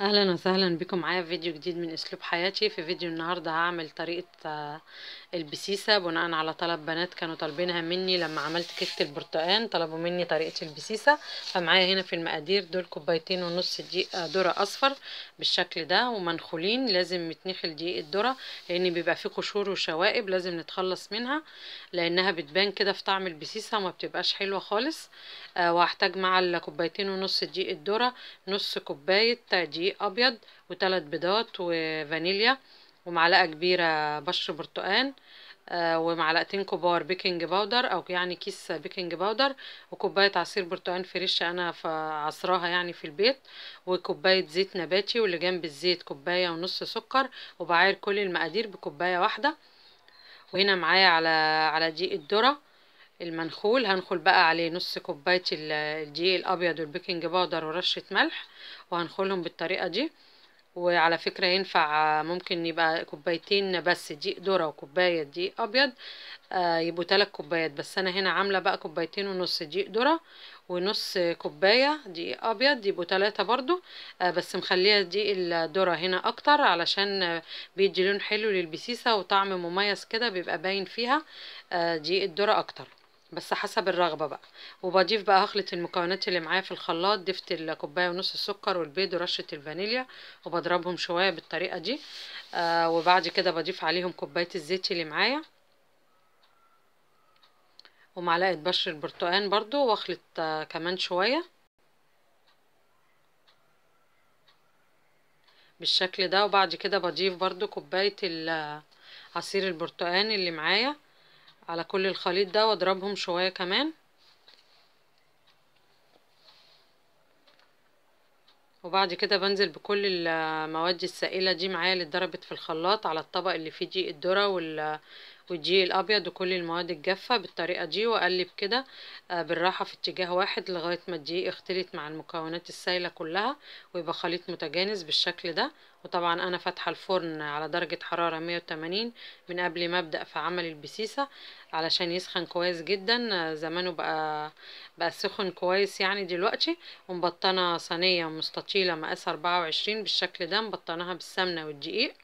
اهلا وسهلا بكم معايا في فيديو جديد من اسلوب حياتي في فيديو النهارده هعمل طريقه آه، البسيسه بناء على طلب بنات كانوا طالبينها مني لما عملت كيكه البرتقان طلبوا مني طريقه البسيسه فمعايا هنا في المقادير دول كوبايتين ونص دقيق ذره اصفر بالشكل ده ومنخولين لازم يتنخل دقيق الذره لان بيبقى فيه قشور وشوائب لازم نتخلص منها لانها بتبان كده في طعم البسيسه وما بتبقاش حلوه خالص آه وهحتاج مع الكوبايتين ونص دقيق الذره نص كوبايه دقيق ابيض وثلاث بيضات وفانيليا ومعلقة كبيرة بشر برتقان آه، ومعلقتين كبار بيكنج باودر او يعني كيس بيكنج باودر وكوبايه عصير برتقان فريش انا عصراها يعني في البيت وكوبايه زيت نباتي واللي جنب الزيت كوبايه ونص سكر وبعاير كل المقادير بكوبايه واحده وهنا معايا على على دقيق الذره المنخول هنخل بقى عليه نص كوبايه الدقيق الابيض والبيكنج باودر ورشه ملح وهنخلهم بالطريقه دي وعلى فكرة ينفع ممكن يبقى كوبايتين بس دي ذرة وكوباية دي أبيض آه، يبقوا تلات كوبايات بس أنا هنا عاملة بقى كوبايتين ونص دي ذرة ونص كوباية دي أبيض يبقوا تلاتة برضو آه، بس مخلية دي الذرة هنا أكتر علشان بيدي لون حلو للبسيسة وطعم مميز كده بيبقى باين فيها دي آه، دقيق الذرة أكتر بس حسب الرغبة بقى وبضيف بقى هخلط المكونات اللي معايا في الخلاط ضفت الكوباية ونص السكر والبيض ورشة الفانيليا وبضربهم شوية بالطريقة دي آه وبعد كده بضيف عليهم كوباية الزيت اللي معايا ومعلقة بشر البرتقان برضو واخلط آه كمان شوية بالشكل ده وبعد كده بضيف برضو كوباية آه، عصير البرتقان اللي معايا على كل الخليط ده واضربهم شوية كمان وبعد كده بنزل بكل المواد السائلة دي معايا اللي اتضربت في الخلاط على الطبق اللي فيه دي الذرة والدقيق الابيض وكل المواد الجافه بالطريقه دي واقلب كده آه، بالراحه في اتجاه واحد لغايه ما الدقيق يختلط مع المكونات السائله كلها ويبقى خليط متجانس بالشكل ده وطبعا انا فاتحه الفرن على درجه حراره 180 من قبل ما ابدا في عمل البسيسه علشان يسخن كويس جدا آه، زمانه بقى بقى سخن كويس يعني دلوقتي ومبطنه صينيه مستطيله مقاسها 24 بالشكل ده مبطناها بالسمنه والدقيق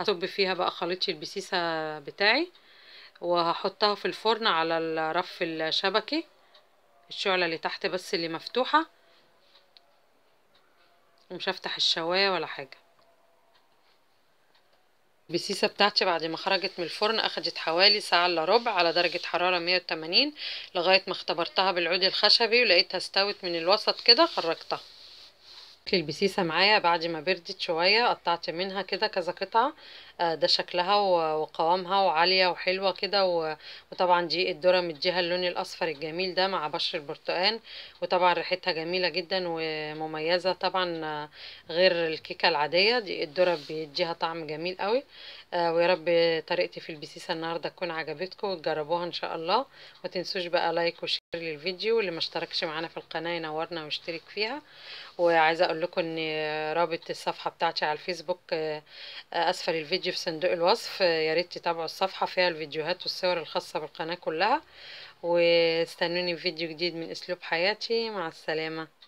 هصب فيها بقى خليط البسيسة بتاعي وهحطها في الفرن على الرف الشبكي الشعلة اللي تحت بس اللي مفتوحة ومش هفتح الشواية ولا حاجة البسيسة بتاعتي بعد ما خرجت من الفرن اخدت حوالي ساعة الا ربع على درجة حرارة 180 لغاية ما اختبرتها بالعود الخشبي ولقيتها استوت من الوسط كده خرجتها شكل البسيسة معايا بعد ما بردت شوية قطعت منها كده كذا قطعة ده شكلها وقوامها وعالية وحلوة كده وطبعا دي الدره مديها اللون الاصفر الجميل ده مع بشر البرتقال وطبعا ريحتها جميلة جدا ومميزة طبعا غير الكيكة العادية دي الدره بيديها طعم جميل قوي آه، ويا رب طريقتي في البسيسة النهاردة تكون عجبتكم وتجربوها ان شاء الله ما تنسوش بقى لايك وشير للفيديو واللي ما اشتركش معانا في القناة ينورنا ويشترك فيها وعايزة اقول لكم ان رابط الصفحة بتاعتي على الفيسبوك آه، آه، اسفل الفيديو في صندوق الوصف يا ريت تتابعوا الصفحه فيها الفيديوهات والصور الخاصه بالقناه كلها واستنوني في فيديو جديد من اسلوب حياتي مع السلامه